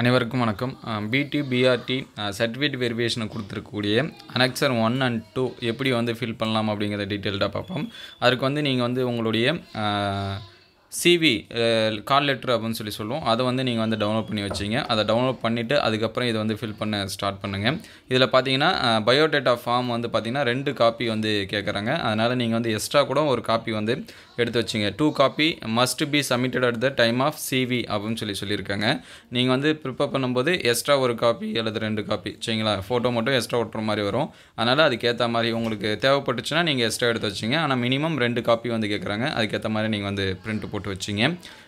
அனைவருக்கும் வணக்கம் பிடி பிஆர்டி சர்டிஃபிகேட் வெரிஃபிகேஷனை கொடுத்துருக்கக்கூடிய அனெக்சர் ஒன் அண்ட் டூ எப்படி வந்து ஃபில் பண்ணலாம் அப்படிங்கிற டீட்டெயில்டாக பார்ப்போம் அதுக்கு வந்து நீங்கள் வந்து உங்களுடைய சிவி கால் லெட்ரு அப்படின்னு சொல்லி சொல்லுவோம் அதை வந்து நீங்கள் வந்து டவுன்லோட் பண்ணி வச்சிங்க அதை டவுன்லோட் பண்ணிவிட்டு அதுக்கப்புறம் இதை வந்து ஃபில் பண்ண ஸ்டார்ட் பண்ணுங்கள் இதில் பார்த்தீங்கன்னா பயோடேட்டா ஃபார்ம் வந்து பார்த்திங்கன்னா ரெண்டு காப்பி வந்து கேட்குறாங்க அதனால் நீங்கள் வந்து எக்ஸ்ட்ரா கூட ஒரு காப்பி வந்து எடுத்து வச்சிங்க two copy must be submitted at the time of CV அப்படின்னு சொல்லி சொல்லியிருக்காங்க நீங்கள் வந்து ப்ரிப்பர் பண்ணும்போது எக்ஸ்ட்ரா ஒரு காப்பி அல்லது ரெண்டு காப்பி சரிங்களா ஃபோட்டோ மட்டும் எக்ஸ்ட்ரா ஓட்டுற மாதிரி வரும் அதனால் அதுக்கேற்ற மாதிரி உங்களுக்கு தேவைப்பட்டுச்சுன்னா நீங்கள் எக்ஸ்ட்ரா எடுத்து வச்சிங்க ஆனால் மினிமம் ரெண்டு காப்பி வந்து கேட்குறாங்க அதுக்கேற்ற மாதிரி நீங்கள் வந்து பிரிண்ட் போட்டு போட்டு வச்சிங்க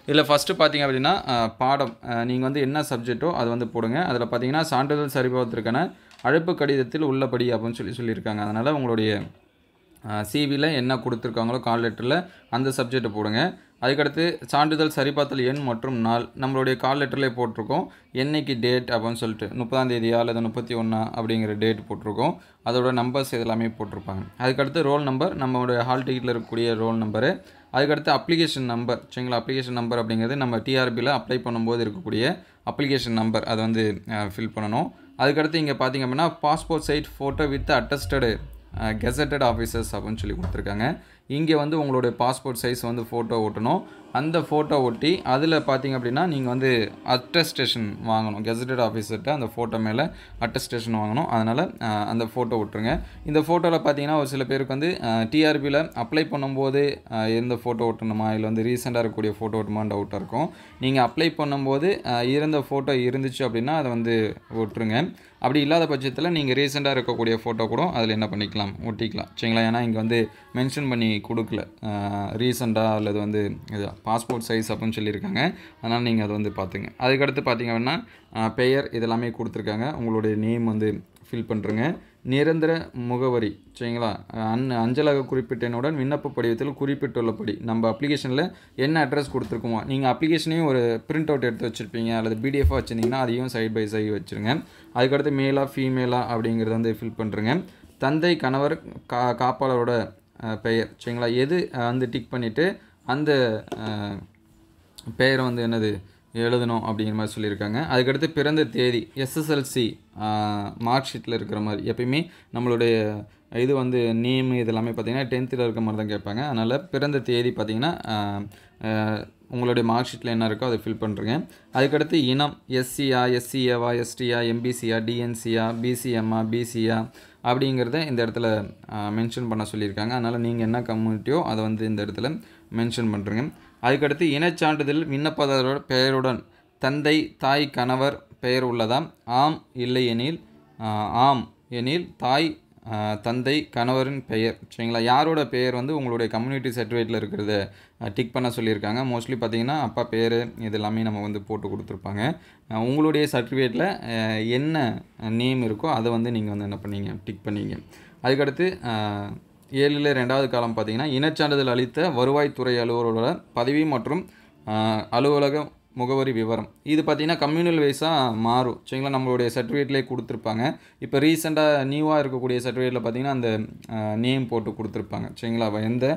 இதில் ஃபஸ்ட்டு பார்த்திங்க அப்படின்னா பாடம் நீங்கள் வந்து என்ன சப்ஜெக்ட்டோ அது வந்து போடுங்க அதில் பார்த்தீங்கன்னா சான்றிதழ் சரிபார்த்திற்கான அழைப்பு கடிதத்தில் உள்ளபடி அப்படின்னு சொல்லி சொல்லியிருக்காங்க அதனால் உங்களுடைய சிவியில் என்ன கொடுத்துருக்காங்களோ கால் லெட்டரில் அந்த சப்ஜெக்டை போடுங்க அதுக்கடுத்து சான்றிதழ் சரிபார்த்தல் எண் மற்றும் நாள் நம்மளுடைய கால் லெட்டரில் போட்டிருக்கோம் என்றைக்கு டேட் அப்படின்னு சொல்லிட்டு முப்பதாம் தேதியா அல்லது முப்பத்தி ஒன்றா அப்படிங்கிற டேட் போட்டிருக்கோம் அதோட நம்பர்ஸ் இதெல்லாமே போட்டிருப்பாங்க அதுக்கடுத்து ரோல் நம்பர் நம்மளுடைய ஹால் டிக்கெட்டில் இருக்கக்கூடிய ரோல் நம்பரு அதுக்கடுத்து அப்ளிகேஷன் நம்பர் சரிங்களா அப்ளிகேஷன் நம்பர் அப்படிங்கிறது நம்ம டிஆர்பியில் அப்ளை பண்ணும்போது இருக்கக்கூடிய அப்ளிகேஷன் நம்பர் அதை வந்து ஃபில் பண்ணணும் அதுக்கடுத்து இங்கே பார்த்திங்க அப்படின்னா passport side photo with attested gazetted officers அப்படின்னு சொல்லி கொடுத்துருக்காங்க இங்கே வந்து உங்களுடைய பாஸ்போர்ட் சைஸ் வந்து ஃபோட்டோ ஓட்டணும் அந்த ஃபோட்டோ ஒட்டி அதில் பார்த்தீங்க அப்படின்னா நீங்கள் வந்து அட்டஸ்டேஷன் வாங்கணும் கெசட்டட் ஆஃபீஸர்கிட்ட அந்த ஃபோட்டோ மேலே அட்டஸ்டேஷன் வாங்கணும் அதனால் அந்த ஃபோட்டோ விட்டுருங்க இந்த ஃபோட்டோவில் பார்த்தீங்கன்னா ஒரு சில பேருக்கு வந்து டிஆர்பியில் அப்ளை பண்ணும்போது இருந்த ஃபோட்டோ ஒட்டணுமா இல்லை வந்து ரீசெண்டாக இருக்கக்கூடிய ஃபோட்டோ ஒட்டுமா டவுட்டாக இருக்கும் நீங்கள் அப்ளை பண்ணும்போது இருந்த ஃபோட்டோ இருந்துச்சு அப்படின்னா அதை வந்து ஒட்டுருங்க அப்படி இல்லாத பட்சத்தில் நீங்கள் ரீசெண்டாக இருக்கக்கூடிய ஃபோட்டோ கூட அதில் என்ன பண்ணிக்கலாம் ஒட்டிக்கலாம் சரிங்களா ஏன்னா இங்கே வந்து மென்ஷன் பண்ணி கொடுக்கல ரீசெண்டாக அல்லது வந்து இதாக பாஸ்போர்ட் சைஸ் அப்படின்னு சொல்லியிருக்காங்க அதனால் நீங்கள் அதை வந்து பார்த்துங்க அதுக்கடுத்து பார்த்திங்க அப்படின்னா பெயர் இதெல்லாமே கொடுத்துருக்காங்க உங்களுடைய நேம் வந்து ஃபில் பண்ணுறங்க நிரந்தர முகவரி சரிங்களா அன் அஞ்சலக குறிப்பிட்டனுடன் விண்ணப்ப படிவத்தில் குறிப்பிட்டுள்ளபடி நம்ம அப்ளிகேஷனில் என்ன அட்ரஸ் கொடுத்துருக்குமா நீங்கள் அப்ளிகேஷனையும் ஒரு பிரிண்ட் அவுட் எடுத்து வச்சுருப்பீங்க அல்லது பிடிஎஃபாக வச்சுருந்தீங்கன்னா அதையும் சைட் பை சைடு வச்சுருங்க அதுக்கடுத்து மேலாக ஃபீமேலாக அப்படிங்கிறத வந்து ஃபில் பண்ணுறங்க தந்தை கணவர் கா காப்பாளரோட பெயர் சரிங்களா எது வந்து டிக் பண்ணிவிட்டு அந்த பெயரை வந்து என்னது எழுதணும் அப்படிங்கிற மாதிரி சொல்லியிருக்காங்க அதுக்கடுத்து பிறந்த தேதி எஸ்எஸ்எல்சி மார்க் ஷீட்டில் இருக்கிற மாதிரி எப்பயுமே நம்மளுடைய இது வந்து நேம் இதெல்லாமே பார்த்திங்கன்னா டென்த்தில் இருக்கிற மாதிரி தான் கேட்பாங்க அதனால் பிறந்த தேதி பார்த்திங்கன்னா உங்களுடைய மார்க் ஷீட்டில் என்ன இருக்கோ அதை ஃபில் பண்ணுறேங்க அதுக்கடுத்து இனம் எஸ்சியா எஸ்சிஏவா எஸ்டியா எம்பிசியா டிஎன்சியா பிசிஎம்மா பிசியா அப்படிங்கிறத இந்த இடத்துல மென்ஷன் பண்ண சொல்லியிருக்காங்க அதனால் நீங்கள் என்ன கம்யூனிட்டியோ அதை வந்து இந்த இடத்துல மென்ஷன் பண்ணுறேங்க அதுக்கடுத்து இனச்சான்றிதழ் விண்ணப்பதாரர் பெயருடன் தந்தை தாய் கணவர் பெயர் உள்ளதாம் ஆம் இல்லை எனில் ஆம் எனில் தாய் தந்தை கணவரின் பெயர் சரிங்களா யாரோட பெயர் வந்து உங்களுடைய கம்யூனிட்டி சர்டிஃபிகேட்டில் இருக்கிறத டிக் பண்ண சொல்லியிருக்காங்க மோஸ்ட்லி பார்த்தீங்கன்னா அப்பா பேர் இது எல்லாமே நம்ம வந்து போட்டு கொடுத்துருப்பாங்க உங்களுடைய சர்டிஃபிகேட்டில் என்ன நேம் இருக்கோ அதை வந்து நீங்கள் வந்து என்ன பண்ணீங்க டிக் பண்ணீங்க அதுக்கடுத்து ஏழில் ரெண்டாவது காலம் பார்த்தீங்கன்னா இனச்சான்றிதழ் அளித்த வருவாய்த்துறை அலுவலரோட பதவி மற்றும் அலுவலக முகவரி விவரம் இது பார்த்திங்கன்னா கம்யூனல் வைஸாக மாறும் சரிங்களா நம்மளுடைய சர்டிஃபிகேட்லேயே கொடுத்துருப்பாங்க இப்போ ரீசெண்டாக நியூவாக இருக்கக்கூடிய சர்டிஃபிகேட்டில் பார்த்திங்கன்னா அந்த நேம் போட்டு கொடுத்துருப்பாங்க சரிங்களா எந்த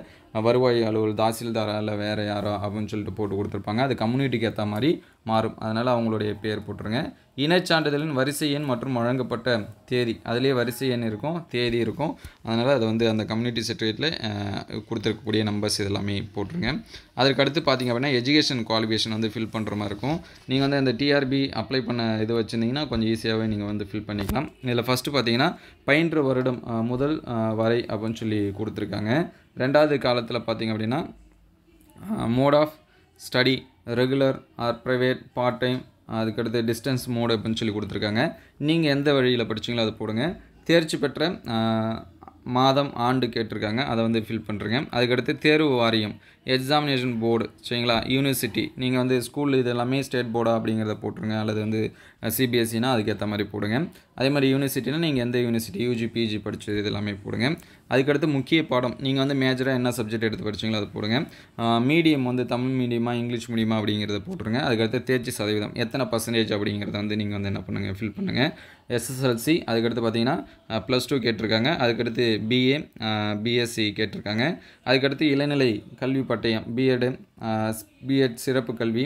வருவாய் அலுவல் தாசில்தார் அல்ல வேறு யாரோ அப்படின்னு சொல்லிட்டு போட்டு கொடுத்துருப்பாங்க அது கம்யூனிட்டிக்கு ஏற்ற மாதிரி மாறும் அதனால் அவங்களுடைய பேர் போட்டுருங்க இணைச்சான்றிதழின் வரிசை எண் மற்றும் வழங்கப்பட்ட தேதி அதுலேயே வரிசை எண் இருக்கும் தேதி இருக்கும் அதனால் அதை வந்து அந்த கம்யூனிட்டி சர்டிஃபிகேட்டில் கொடுத்துருக்கக்கூடிய நம்பர்ஸ் இதெல்லாமே போட்டுருங்க அதற்கடுத்து அடுத்து பார்த்திங்க அப்படின்னா எஜுகேஷன் குவாலிஃபிகேஷன் வந்து ஃபில் பண்ணுற மாதிரி இருக்கும் நீங்கள் வந்து அந்த டிஆர்பி அப்ளை பண்ண இது வச்சுருந்தீங்கன்னா கொஞ்சம் ஈஸியாகவே நீங்கள் வந்து ஃபில் பண்ணிக்கலாம் இதில் ஃபஸ்ட்டு பார்த்தீங்கன்னா பயின்று வருடம் முதல் வரை அப்படின்னு சொல்லி கொடுத்துருக்காங்க ரெண்டாவது காலத்தில் பார்த்திங்க அப்படின்னா mode of study regular or private part time அதுக்கடுத்து டிஸ்டன்ஸ் மோடு அப்படின்னு சொல்லி கொடுத்துருக்காங்க நீங்கள் எந்த வழியில் படிச்சிங்களோ அதை போடுங்க தேர்ச்சி பெற்ற மாதம் ஆண்டு கேட்டிருக்காங்க அதை வந்து ஃபில் பண்ணுறேங்க அதுக்கடுத்து தேர்வு வாரியம் எக்ஸாமினேஷன் போர்டு சரிங்களா யூனிவர்சிட்டி நீங்கள் வந்து ஸ்கூல் இது எல்லாமே ஸ்டேட் போர்டா அப்படிங்கிறத போட்டுருங்க அல்லது வந்து சிபிஎஸ்சினா e அதுக்கேற்ற மாதிரி போடுங்க அதே மாதிரி யூனிவர்சிட்டினா நீங்கள் எந்த யூனிவர்சிட்டி யூஜி பிஜி படித்தது இது எல்லாமே போடுங்க அதுக்கடுத்து முக்கிய பாடம் நீங்கள் வந்து மேஜராக என்ன சப்ஜெக்ட் எடுத்து படிச்சிங்களோ அதை போடுங்க மீடியம் வந்து தமிழ் மீடியமாக இங்கிலீஷ் மீடியமாக அப்படிங்கிறத போட்டுருங்க அதுக்கடுத்து தேர்ச்சி சதவீதம் எத்தனை பர்சன்டேஜ் அப்படிங்கிறத வந்து நீங்கள் வந்து என்ன பண்ணுங்கள் ஃபில் பண்ணுங்கள் எஸ்எஸ்எல்சி அதுக்கடுத்து பார்த்தீங்கன்னா ப்ளஸ் டூ கேட்டிருக்காங்க அதுக்கடுத்து பிஏ பிஎஸ்சி e கேட்டிருக்காங்க அதுக்கடுத்து இளநிலை கல்வி பட்டயம் பிஎடு பிஎட் சிறப்பு கல்வி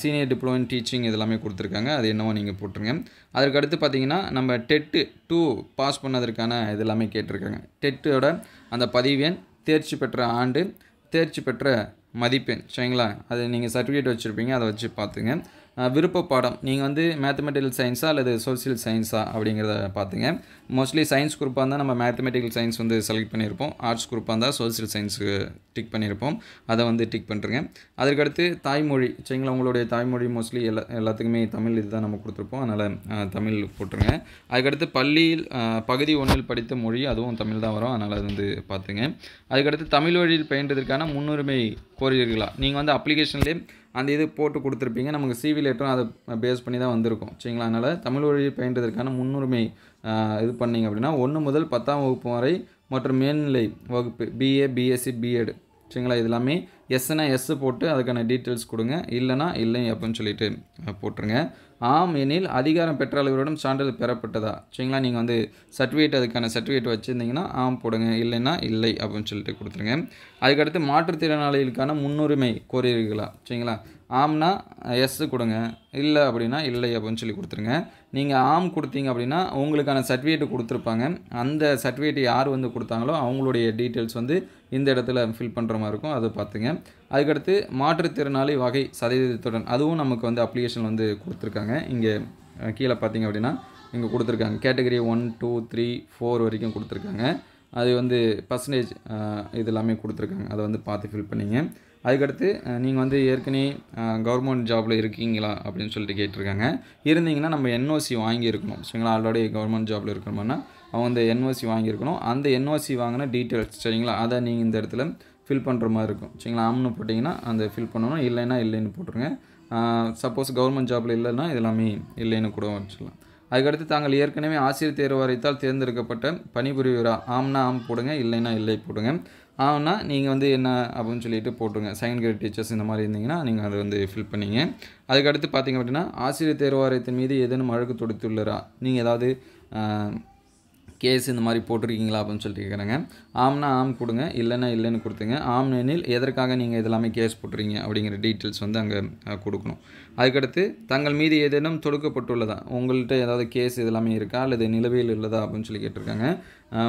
சீனியர் டிப்ளமோ இன் டீச்சிங் இதெல்லாமே கொடுத்துருக்காங்க அது என்னவோ நீங்கள் போட்டுருங்க அதற்கடுத்து பார்த்தீங்கன்னா நம்ம டெட்டு டூ பாஸ் பண்ணதற்கான இதெல்லாமே கேட்டிருக்காங்க டெட்டோட அந்த பதிவெண் தேர்ச்சி பெற்ற ஆண்டு தேர்ச்சி பெற்ற மதிப்பெண் சரிங்களா அது நீங்கள் சர்டிஃபிகேட் வச்சுருப்பீங்க அதை வச்சு பார்த்துங்க விருப்ப பாடம் நீங்கள் வந்து மேத்தமெட்டிக்கல் சயின்ஸா அல்லது சோசியல் சயின்ஸா அப்படிங்கிறத பார்த்துங்க மோஸ்ட்லி சயின்ஸ் குரூப்பாக இருந்தால் நம்ம மேத்தமெட்டிக்கல் சயின்ஸ் வந்து செலக்ட் பண்ணியிருப்போம் ஆர்ட்ஸ் குரூப்பாக இருந்தால் சோசியல் சயின்ஸுக்கு டிக் பண்ணியிருப்போம் அதை வந்து டிக் பண்ணுறேங்க அதுக்கடுத்து தாய்மொழி சரிங்களா உங்களுடைய தாய்மொழி மோஸ்ட்லி எல்லா எல்லாத்துக்குமே தமிழ் இதுதான் நம்ம கொடுத்துருப்போம் அதனால் தமிழ் போட்டுருங்க அதுக்கடுத்து பள்ளியில் பகுதி ஒன்றில் படித்த மொழி அதுவும் தமிழ் தான் வரும் அதனால் அது வந்து பார்த்துங்க அதுக்கடுத்து தமிழ் வழியில் பயின்றதற்கான முன்னுரிமை கோரிக்கைகளாக நீங்கள் வந்து அப்ளிகேஷன்லேயே அந்த இது போட்டு கொடுத்துருப்பீங்க நமக்கு சிவி லெட்டரும் அதை பேஸ் பண்ணி தான் வந்திருக்கும் சரிங்களா அதனால் தமிழ் வழி பயின்றதற்கான முன்னுரிமை இது பண்ணிங்க அப்படின்னா ஒன்று முதல் பத்தாம் வகுப்பு வரை மற்றும் மேல்நிலை வகுப்பு பிஏ பிஎஸ்சி பிஎட் சரிங்களா இதெல்லாமே எஸ்னா எஸ் போட்டு அதுக்கான டீட்டெயில்ஸ் கொடுங்க இல்லைனா இல்லை அப்படின்னு சொல்லிட்டு போட்டுருங்க ஆம் எனில் அதிகாரம் பெற்ற அளவரிடம் சான்றிதழ் பெறப்பட்டதா சரிங்களா நீங்கள் வந்து சர்டிஃபிகேட் அதுக்கான சர்டிஃபிகேட் வச்சுருந்தீங்கன்னா ஆம் போடுங்க இல்லைன்னா இல்லை அப்படின்னு சொல்லிட்டு கொடுத்துருங்க அதுக்கடுத்து மாற்றுத்திறனாளிகளுக்கான முன்னுரிமை கோரியிருக்கலாம் சரிங்களா ஆம்னா எஸ்ஸு கொடுங்க இல்லை அப்படின்னா இல்லை அப்படின்னு சொல்லி கொடுத்துருங்க நீங்கள் ஆம் கொடுத்தீங்க அப்படின்னா உங்களுக்கான சர்டிஃபிகேட் கொடுத்துருப்பாங்க அந்த சர்டிஃபிகேட் யார் வந்து கொடுத்தாங்களோ அவங்களுடைய டீட்டெயில்ஸ் வந்து இந்த இடத்துல ஃபில் பண்ணுற மாதிரி இருக்கும் அதை பார்த்துங்க அதுக்கடுத்து மாற்றுத்திறனாளி வகை சதவீதத்துடன் அதுவும் நமக்கு வந்து அப்ளிகேஷன் வந்து கொடுத்துருக்காங்க இங்கே கீழே பார்த்தீங்க அப்படின்னா இங்கே கொடுத்துருக்காங்க category one two three four வரைக்கும் கொடுத்துருக்காங்க அது வந்து பர்சன்டேஜ் இது எல்லாமே கொடுத்துருக்காங்க அதை வந்து பார்த்து ஃபில் பண்ணிங்க அதுக்கடுத்து நீங்கள் வந்து ஏற்கனவே கவர்மெண்ட் ஜாபில் இருக்கீங்களா அப்படின்னு சொல்லிட்டு கேட்டிருக்காங்க இருந்தீங்கன்னா நம்ம என்ஓசி வாங்கியிருக்கணும் சரிங்களா ஆல்ரெடி கவர்மெண்ட் ஜாபில் இருக்கணும்னா அவங்க அந்த என்ஓசி வாங்கியிருக்கணும் அந்த என்ஓசி வாங்கின டீட்டெயில்ஸ் சரிங்களா அதை நீங்கள் இந்த இடத்துல ஃபில் பண்ணுற மாதிரி இருக்கும் சரிங்களா ஆம்னு போட்டிங்கன்னா அந்த ஃபில் பண்ணணும் இல்லைன்னா இல்லைன்னு போட்டுருங்க சப்போஸ் கவர்மெண்ட் ஜாபில் இல்லைன்னா இதெல்லாமே இல்லைன்னு கூட வச்சுக்கலாம் அதுக்கடுத்து தாங்கள் ஏற்கனவே ஆசிரியர் தேர்வாரியத்தால் தேர்ந்தெடுக்கப்பட்ட பணிபுரிவரா ஆம்னா ஆம் போடுங்க இல்லைன்னா இல்லை போடுங்க ஆனால் நீங்கள் வந்து என்ன அப்படின்னு சொல்லிட்டு போட்டுருங்க செகண்ட் கிரேட் டீச்சர்ஸ் இந்த மாதிரி இருந்தீங்கன்னா நீங்கள் அதை வந்து ஃபில் பண்ணிங்க அதுக்கடுத்து பார்த்தீங்க அப்படின்னா ஆசிரியர் தேர்வாரியத்தின் மீது ஏதேனும் அழகு தொடுத்துள்ளரா நீங்கள் ஏதாவது கேஸ் இந்த மாதிரி போட்டிருக்கீங்களா அப்படின்னு சொல்லிட்டு கேட்குறாங்க ஆம்னா ஆம் கொடுங்க இல்லைன்னா இல்லைன்னு கொடுத்துங்க ஆம் எனில் எதற்காக நீங்கள் இதெல்லாமே கேஸ் போட்டுறீங்க அப்படிங்கிற டீட்டெயில்ஸ் வந்து அங்கே கொடுக்கணும் அதுக்கடுத்து தங்கள் மீது ஏதேனும் தொடுக்கப்பட்டுள்ளதா உங்கள்கிட்ட ஏதாவது கேஸ் இதெல்லாமே இருக்கா அல்லது நிலுவையில் உள்ளதா அப்படின்னு சொல்லி கேட்டிருக்காங்க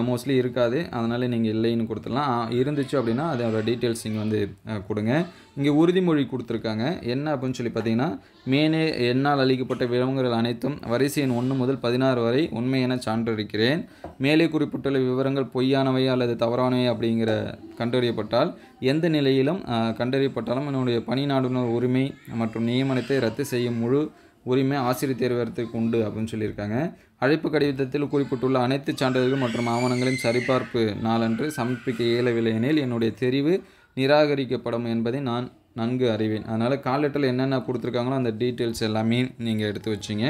மோஸ்ட்லி இருக்காது அதனால் நீங்கள் இல்லைன்னு கொடுத்துடலாம் இருந்துச்சு அப்படின்னா அதோட டீட்டெயில்ஸ் நீங்கள் வந்து கொடுங்க இங்கே உறுதிமொழி கொடுத்துருக்காங்க என்ன அப்படின்னு சொல்லி பார்த்தீங்கன்னா மேனே என்னால் அளிக்கப்பட்ட விவரங்கள் அனைத்தும் வரிசை எண் ஒன்று முதல் பதினாறு வரை உண்மை என சான்றளிக்கிறேன் மேலே குறிப்பிட்டுள்ள விவரங்கள் பொய்யானவை அல்லது தவறானவை அப்படிங்கிற கண்டறியப்பட்டால் எந்த நிலையிலும் கண்டறியப்பட்டாலும் என்னுடைய பணி நாடுனர் உரிமை மற்றும் நியமனத்தை ரத்து செய்யும் முழு உரிமை ஆசிரியர் தேர்வதற்கு உண்டு அப்படின்னு சொல்லியிருக்காங்க அழைப்பு கடிதத்தில் குறிப்பிட்டுள்ள அனைத்து சான்றிதழ்கள் மற்றும் ஆவணங்களின் சரிபார்ப்பு நாளன்று சமர்ப்பிக்க இயலவில்லை எனில் என்னுடைய தெரிவு நிராகரிக்கப்படும் என்பதை நான் நன்கு அறிவேன் அதனால் கால் லெட்டரில் என்னென்ன கொடுத்துருக்காங்களோ அந்த டீட்டெயில்ஸ் எல்லாமே நீங்கள் எடுத்து வச்சிங்க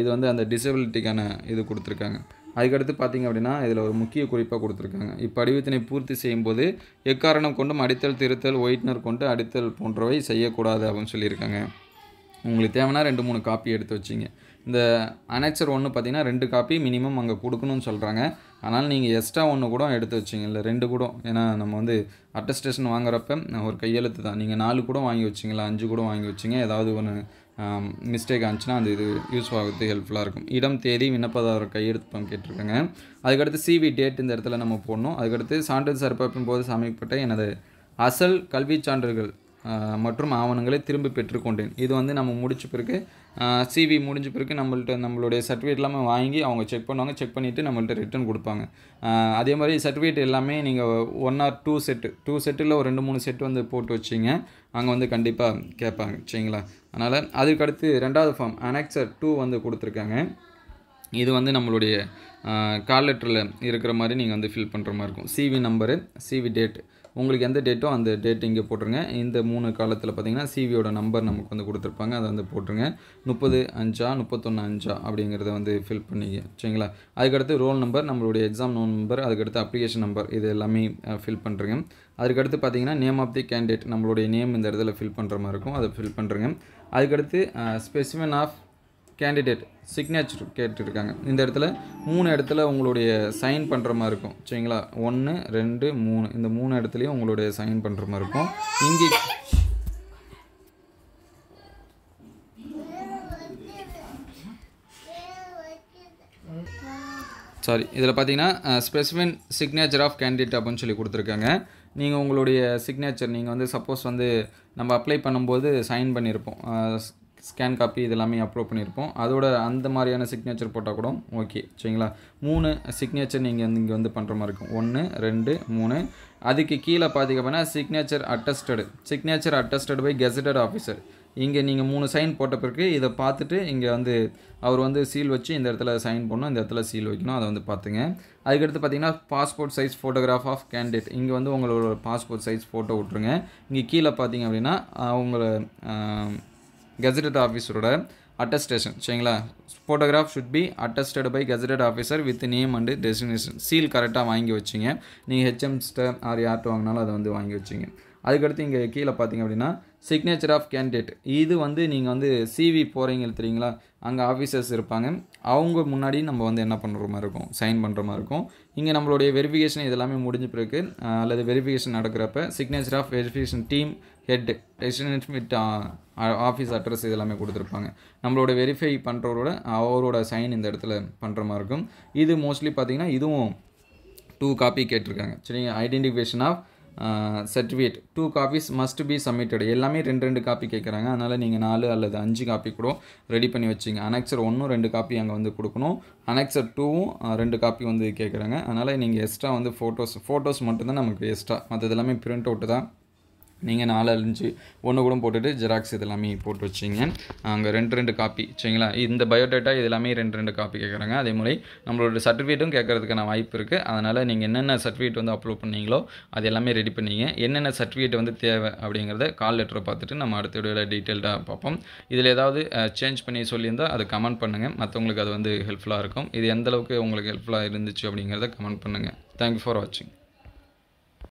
இது வந்து அந்த டிசபிலிட்டிக்கான இது கொடுத்துருக்காங்க அதுக்கடுத்து பார்த்தீங்க அப்படின்னா இதில் ஒரு முக்கிய குறிப்பாக கொடுத்துருக்காங்க இப்போ அடிவித்தனை பூர்த்தி செய்யும்போது எக்காரணம் கொண்டும் அடித்தல் திருத்தல் ஒயிட்னர் கொண்டு அடித்தல் போன்றவை செய்யக்கூடாது அப்படின்னு சொல்லியிருக்காங்க உங்களுக்கு தேவைன்னா ரெண்டு மூணு காப்பி எடுத்து வச்சிங்க இந்த அனேச்சர் ஒன்று பார்த்தீங்கன்னா ரெண்டு காப்பி மினிமம் அங்கே கொடுக்கணும்னு சொல்கிறாங்க அதனால் நீங்கள் எக்ஸ்ட்ரா ஒன்று கூட எடுத்து வச்சிங்க இல்லை ரெண்டு கூட ஏன்னா நம்ம வந்து அட்டஸ்டேஷன் வாங்குறப்ப ஒரு கையெழுத்து தான் நீங்கள் நாலு கூட வாங்கி வச்சிங்களா அஞ்சு கூட வாங்கி வச்சிங்க ஏதாவது ஒன்று மிஸ்டேக் ஆச்சுன்னா அந்த இது யூஸ் ஆகுது ஹெல்ப்ஃபுல்லாக இருக்கும் இடம் தேதி விண்ணப்பதாரர் கையெழுத்து கேட்டிருக்காங்க அதுக்கடுத்து சிவி டேட் இந்த இடத்துல நம்ம போடணும் அதுக்கடுத்து சான்றிதழ் சரிபார்ப்பின் போது சமைக்கப்பட்ட எனது அசல் கல்வி சான்றுகள் மற்றும் ஆவணங்களை திரும்பி பெற்றுக்கொண்டேன் இது வந்து நம்ம முடிச்ச பிறகு சிவி முடிஞ்ச பிறகு நம்மள்ட்ட நம்மளுடைய சர்டிஃபிகேட் எல்லாமே வாங்கி அவங்க செக் பண்ணுவாங்க செக் பண்ணிவிட்டு நம்மள்ட்ட ரிட்டன் கொடுப்பாங்க அதே மாதிரி சர்டிஃபிகேட் எல்லாமே நீங்கள் one or two set two செட்டில் ஒரு ரெண்டு மூணு செட் வந்து போட்டு வச்சிங்க அங்கே வந்து கண்டிப்பாக கேட்பாங்க சரிங்களா அதனால் அதுக்கடுத்து ரெண்டாவது ஃபார்ம் அனெக்சர் டூ வந்து கொடுத்துருக்காங்க இது வந்து நம்மளுடைய கால் லெட்டரில் இருக்கிற மாதிரி நீங்கள் வந்து ஃபில் பண்ணுற மாதிரி இருக்கும் சிவி நம்பரு சிவி டேட்டு உங்களுக்கு எந்த டேட்டோ அந்த டேட் இங்கே போட்டுருங்க இந்த மூணு காலத்தில் பார்த்தீங்கன்னா சிவியோட நம்பர் நமக்கு வந்து கொடுத்துருப்பாங்க அதை வந்து போட்டுருங்க முப்பது அஞ்சா முப்பத்தொன்று அஞ்சா அப்படிங்கிறத வந்து ஃபில் பண்ணிங்க சரிங்களா அதுக்கடுத்து ரோல் நம்பர் நம்மளுடைய எக்ஸாம் நோன் நம்பர் அதுக்கடுத்து அப்ளிகேஷன் நம்பர் இது எல்லாமே ஃபில் பண்ணுறேங்க அதுக்கடுத்து பார்த்தீங்கன்னா நேம் ஆஃப் தி கேண்டிடேட் நம்மளுடைய நேம் இந்த இடத்துல ஃபில் பண்ணுற மாதிரி இருக்கும் அதை ஃபில் பண்ணுறேங்க அதுக்கடுத்து ஸ்பெசிஃபின் ஆஃப் கேண்டிடேட் சிக்னேச்சர் கேட்டுருக்காங்க இந்த இடத்துல மூணு இடத்துல உங்களுடைய சைன் பண்ணுற மாதிரி இருக்கும் சரிங்களா ஒன்று ரெண்டு மூணு இந்த மூணு இடத்துலையும் உங்களுடைய சைன் பண்ணுற மாதிரி இருக்கும் இங்கே சாரி இதில் பார்த்தீங்கன்னா ஸ்பெசிஃபின் சிக்னேச்சர் ஆஃப் கேண்டிடேட் அப்படின்னு சொல்லி கொடுத்துருக்காங்க நீங்கள் உங்களுடைய சிக்னேச்சர் நீங்கள் வந்து சப்போஸ் வந்து நம்ம அப்ளை பண்ணும்போது சைன் பண்ணியிருப்போம் ஸ்கேன் காப்பி இதெல்லாமே அப்லோட் பண்ணியிருப்போம் அதோட அந்த மாதிரியான சிக்னேச்சர் போட்டால் கூட ஓகே சரிங்களா மூணு சிக்னேச்சர் நீங்கள் வந்து இங்கே வந்து பண்ணுற மாதிரி இருக்கும் ஒன்று ரெண்டு மூணு அதுக்கு கீழே பார்த்திங்க அப்படின்னா signature attested signature attested by gazetted officer இங்கே நீங்கள் மூணு சைன் போட்ட பிறகு இதை பார்த்துட்டு இங்கே வந்து அவர் வந்து சீல் வச்சு இந்த இடத்துல சைன் பண்ணணும் இந்த இடத்துல சீல் வைக்கணும் அதை வந்து பார்த்துங்க அதுக்கடுத்து பார்த்தீங்கன்னா passport size photograph of candidate இங்கே வந்து உங்களோட பாஸ்போர்ட் சைஸ் ஃபோட்டோ விட்ருங்க இங்கே கீழே பார்த்தீங்க அப்படின்னா அவங்கள கெசட்டட் ஆஃபீஸரோட அட்டஸ்டேஷன் சரிங்களா photograph should be attested by gazetted officer with name and destination seal கரெக்டாக வாங்கி வச்சிங்க நீங்கள் ஹெச்எம்ஸ்ட்டை ஆர் யார்கிட்ட வாங்கினாலும் அதை வந்து வாங்கி வச்சிங்க அதுக்கடுத்து இங்கே கீழே பார்த்தீங்க அப்படின்னா சிக்னேச்சர் ஆஃப் கேண்டிடேட் இது வந்து நீங்கள் வந்து சிவி போகிறீங்க தெரியுங்களா அங்கே ஆஃபீஸர்ஸ் இருப்பாங்க அவங்க முன்னாடி நம்ம வந்து என்ன பண்ணுற மாதிரி இருக்கும் சைன் பண்ணுற மாதிரி இருக்கும் இங்கே நம்மளுடைய வெரிஃபிகேஷன் இதெல்லாமே முடிஞ்ச பிறகு அல்லது வெரிஃபிகேஷன் நடக்கிறப்ப signature of verification team head resident with office address இதெல்லாமே கொடுத்துருப்பாங்க நம்மளோட வெரிஃபை பண்ணுறவரோட அவரோட சைன் இந்த இடத்துல பண்ணுற மாதிரி இருக்கும் இது மோஸ்ட்லி பார்த்திங்கன்னா இதுவும் டூ காப்பி கேட்டிருக்காங்க சரி identification of certificate two copies must be submitted எல்லாமே ரெண்டு ரெண்டு காப்பி கேட்குறாங்க அதனால் நீங்கள் நாலு அல்லது அஞ்சு காப்பி கூட ரெடி பண்ணி வச்சுங்க அனெக்சர் ஒன்றும் ரெண்டு காப்பி அங்கே வந்து கொடுக்கணும் அனெக்சர் டூவும் ரெண்டு காப்பி வந்து கேட்குறாங்க அதனால் நீங்கள் எக்ஸ்ட்ரா வந்து ஃபோட்டோஸ் ஃபோட்டோஸ் மட்டும்தான் நமக்கு எக்ஸ்ட்ரா மற்றது எல்லாமே பிரிண்ட் அவுட்டு தான் நீங்கள் நாலு அஞ்சு ஒன்று கூட போட்டுட்டு ஜெராக்ஸ் இதெல்லாமே போட்டு வச்சிங்க அங்கே ரெண்டு ரெண்டு காப்பி சரிங்களா இந்த பயோடேட்டா இது எல்லாமே ரெண்டு ரெண்டு காப்பி கேட்குறாங்க அதே மாதிரி நம்மளோட சர்டிஃபிகேட்டும் கேட்குறதுக்கான வாய்ப்பு இருக்குது அதனால் நீங்கள் என்னென்ன சர்டிஃபிகேட் வந்து அப்லோட் பண்ணீங்களோ அது எல்லாமே ரெடி பண்ணிங்க என்னென்ன சர்டிஃபிகேட் வந்து தேவை அப்படிங்கிறத கால் லெட்டரை பார்த்துட்டு நம்ம அடுத்த விட டீட்டெயில்டாக பார்ப்போம் இதில் ஏதாவது சேஞ்ச் பண்ணி சொல்லியிருந்தால் அது கமெண்ட் பண்ணுங்கள் மற்றவங்களுக்கு அது வந்து ஹெல்ப்ஃபுல்லாக இருக்கும் இது எந்தளவுக்கு உங்களுக்கு ஹெல்ப்ஃபுல்லாக இருந்துச்சு அப்படிங்கிறத கமெண்ட் பண்ணுங்கள் தேங்க்யூ ஃபார் வாட்சிங்